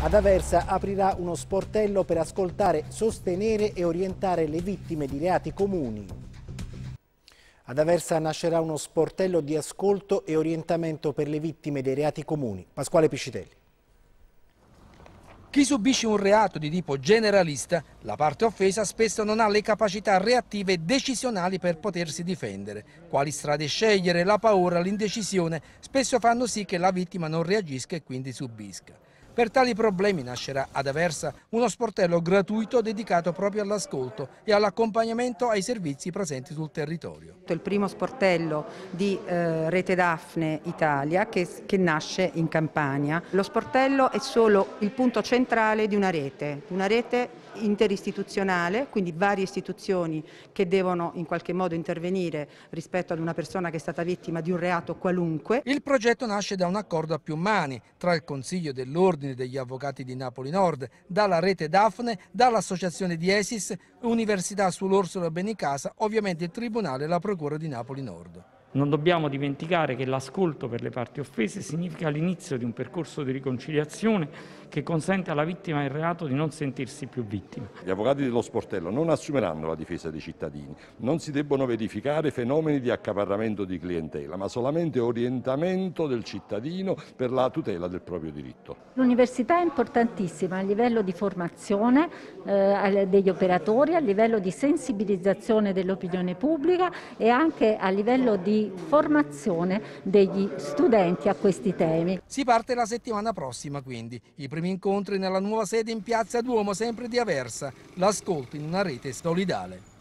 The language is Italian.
Ad Aversa aprirà uno sportello per ascoltare, sostenere e orientare le vittime di reati comuni. Ad Aversa nascerà uno sportello di ascolto e orientamento per le vittime dei reati comuni. Pasquale Piscitelli. Chi subisce un reato di tipo generalista, la parte offesa spesso non ha le capacità reattive e decisionali per potersi difendere. Quali strade scegliere, la paura, l'indecisione spesso fanno sì che la vittima non reagisca e quindi subisca. Per tali problemi nascerà ad Aversa uno sportello gratuito dedicato proprio all'ascolto e all'accompagnamento ai servizi presenti sul territorio. Il primo sportello di eh, Rete Daphne Italia che, che nasce in Campania. Lo sportello è solo il punto centrale di una rete, una rete interistituzionale, quindi varie istituzioni che devono in qualche modo intervenire rispetto ad una persona che è stata vittima di un reato qualunque. Il progetto nasce da un accordo a più mani tra il Consiglio dell'Ordine degli Avvocati di Napoli Nord, dalla rete Dafne, dall'associazione Diesis, Università sull'Orso da Benicasa, ovviamente il Tribunale e la Procura di Napoli Nord. Non dobbiamo dimenticare che l'ascolto per le parti offese significa l'inizio di un percorso di riconciliazione che consente alla vittima del reato di non sentirsi più vittima. Gli avvocati dello sportello non assumeranno la difesa dei cittadini, non si debbono verificare fenomeni di accaparramento di clientela, ma solamente orientamento del cittadino per la tutela del proprio diritto. L'università è importantissima a livello di formazione eh, degli operatori, a livello di sensibilizzazione dell'opinione pubblica e anche a livello di formazione degli studenti a questi temi. Si parte la settimana prossima quindi, i primi incontri nella nuova sede in piazza Duomo sempre di Aversa, l'ascolto in una rete solidale.